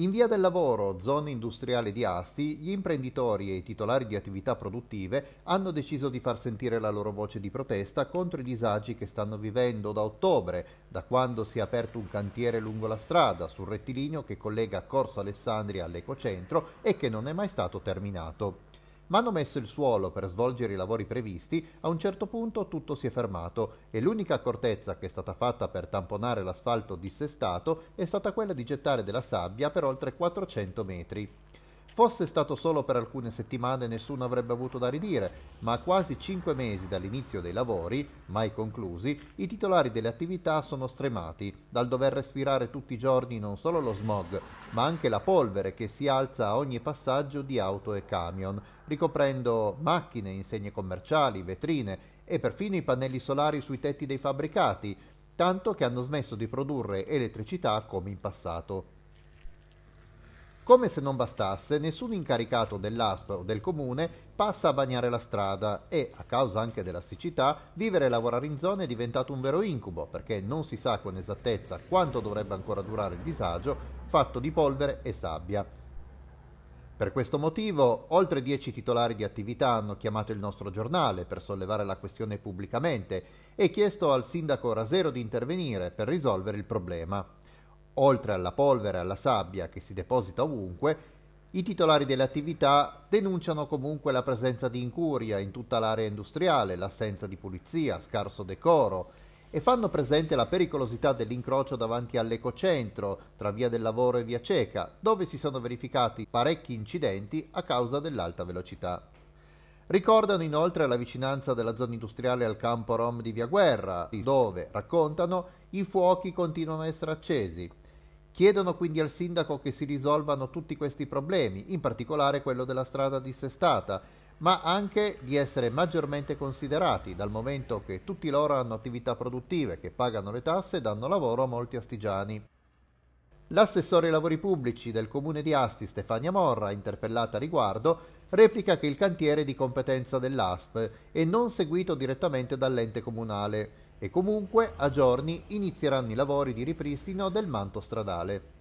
In via del lavoro, zona industriale di Asti, gli imprenditori e i titolari di attività produttive hanno deciso di far sentire la loro voce di protesta contro i disagi che stanno vivendo da ottobre, da quando si è aperto un cantiere lungo la strada sul rettilineo che collega Corso Alessandria all'Ecocentro e che non è mai stato terminato ma hanno messo il suolo per svolgere i lavori previsti, a un certo punto tutto si è fermato e l'unica accortezza che è stata fatta per tamponare l'asfalto dissestato è stata quella di gettare della sabbia per oltre 400 metri. Fosse stato solo per alcune settimane nessuno avrebbe avuto da ridire, ma a quasi cinque mesi dall'inizio dei lavori, mai conclusi, i titolari delle attività sono stremati dal dover respirare tutti i giorni non solo lo smog, ma anche la polvere che si alza a ogni passaggio di auto e camion, ricoprendo macchine, insegne commerciali, vetrine e perfino i pannelli solari sui tetti dei fabbricati, tanto che hanno smesso di produrre elettricità come in passato. Come se non bastasse, nessun incaricato dell'ASP o del comune passa a bagnare la strada e, a causa anche della siccità, vivere e lavorare in zona è diventato un vero incubo perché non si sa con esattezza quanto dovrebbe ancora durare il disagio fatto di polvere e sabbia. Per questo motivo, oltre dieci titolari di attività hanno chiamato il nostro giornale per sollevare la questione pubblicamente e chiesto al sindaco Rasero di intervenire per risolvere il problema oltre alla polvere e alla sabbia che si deposita ovunque, i titolari delle attività denunciano comunque la presenza di incuria in tutta l'area industriale, l'assenza di pulizia, scarso decoro e fanno presente la pericolosità dell'incrocio davanti all'ecocentro tra via del lavoro e via cieca, dove si sono verificati parecchi incidenti a causa dell'alta velocità. Ricordano inoltre la vicinanza della zona industriale al campo Rom di Via Guerra, dove, raccontano, i fuochi continuano a essere accesi Chiedono quindi al sindaco che si risolvano tutti questi problemi, in particolare quello della strada dissestata, ma anche di essere maggiormente considerati, dal momento che tutti loro hanno attività produttive che pagano le tasse e danno lavoro a molti astigiani. L'assessore ai lavori pubblici del comune di Asti, Stefania Morra, interpellata a riguardo, replica che il cantiere è di competenza dell'ASP e non seguito direttamente dall'ente comunale e comunque a giorni inizieranno i lavori di ripristino del manto stradale.